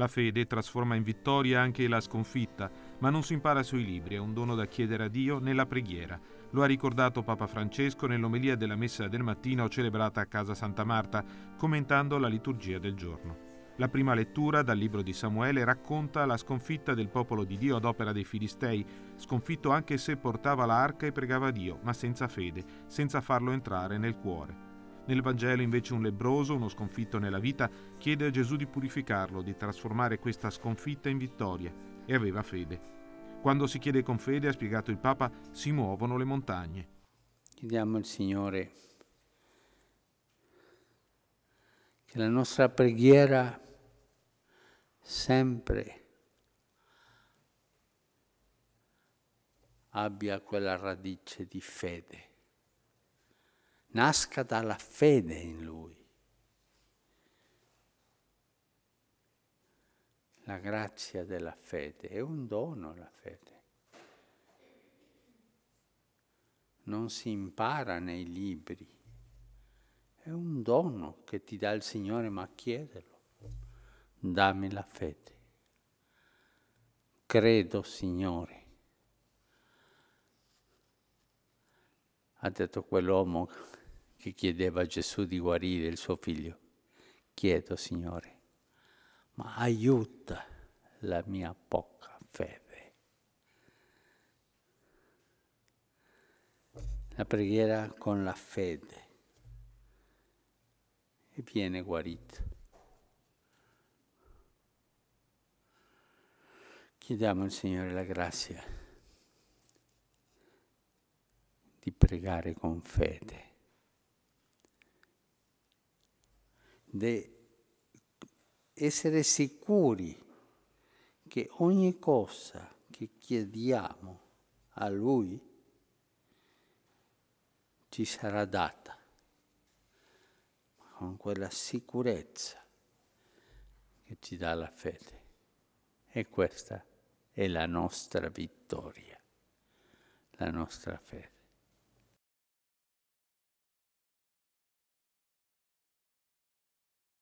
La fede trasforma in vittoria anche la sconfitta, ma non si impara sui libri, è un dono da chiedere a Dio nella preghiera. Lo ha ricordato Papa Francesco nell'omelia della messa del mattino celebrata a casa Santa Marta, commentando la liturgia del giorno. La prima lettura dal libro di Samuele racconta la sconfitta del popolo di Dio ad opera dei Filistei, sconfitto anche se portava l'arca e pregava Dio, ma senza fede, senza farlo entrare nel cuore. Nel Vangelo invece un lebroso, uno sconfitto nella vita, chiede a Gesù di purificarlo, di trasformare questa sconfitta in vittoria e aveva fede. Quando si chiede con fede, ha spiegato il Papa, si muovono le montagne. Chiediamo al Signore che la nostra preghiera sempre abbia quella radice di fede nasca dalla fede in Lui. La grazia della fede è un dono la fede. Non si impara nei libri. È un dono che ti dà il Signore, ma chiedelo. Dammi la fede. Credo, Signore ha detto quell'uomo che chiedeva a Gesù di guarire il suo figlio, chiedo Signore, ma aiuta la mia poca fede. La preghiera con la fede e viene guarito. Chiediamo al Signore la grazia di pregare con fede. Di essere sicuri che ogni cosa che chiediamo a Lui ci sarà data con quella sicurezza che ci dà la fede. E questa è la nostra vittoria, la nostra fede.